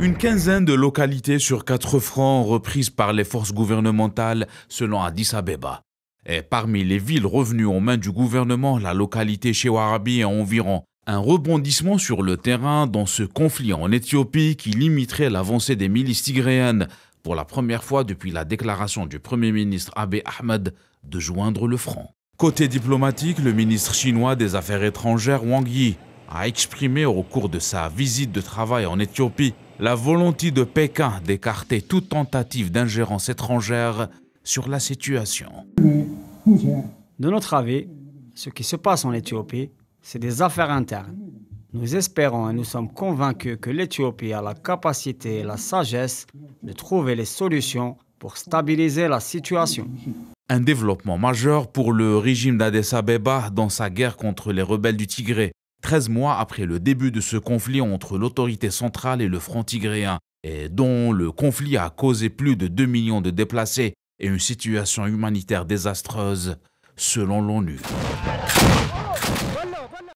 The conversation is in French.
Une quinzaine de localités sur quatre francs reprises par les forces gouvernementales selon Addis Abeba. Et parmi les villes revenues aux mains du gouvernement, la localité Chewarabi a environ un rebondissement sur le terrain dans ce conflit en Éthiopie qui limiterait l'avancée des milices tigréennes pour la première fois depuis la déclaration du Premier ministre Abe Ahmed de joindre le franc. Côté diplomatique, le ministre chinois des Affaires étrangères Wang Yi a exprimé au cours de sa visite de travail en Éthiopie la volonté de Pékin d'écarter toute tentative d'ingérence étrangère sur la situation. De notre avis, ce qui se passe en Éthiopie, c'est des affaires internes. Nous espérons et nous sommes convaincus que l'Éthiopie a la capacité et la sagesse de trouver les solutions pour stabiliser la situation. Un développement majeur pour le régime d'Addis Abeba dans sa guerre contre les rebelles du Tigré. 13 mois après le début de ce conflit entre l'autorité centrale et le front tigréen, et dont le conflit a causé plus de 2 millions de déplacés et une situation humanitaire désastreuse, selon l'ONU.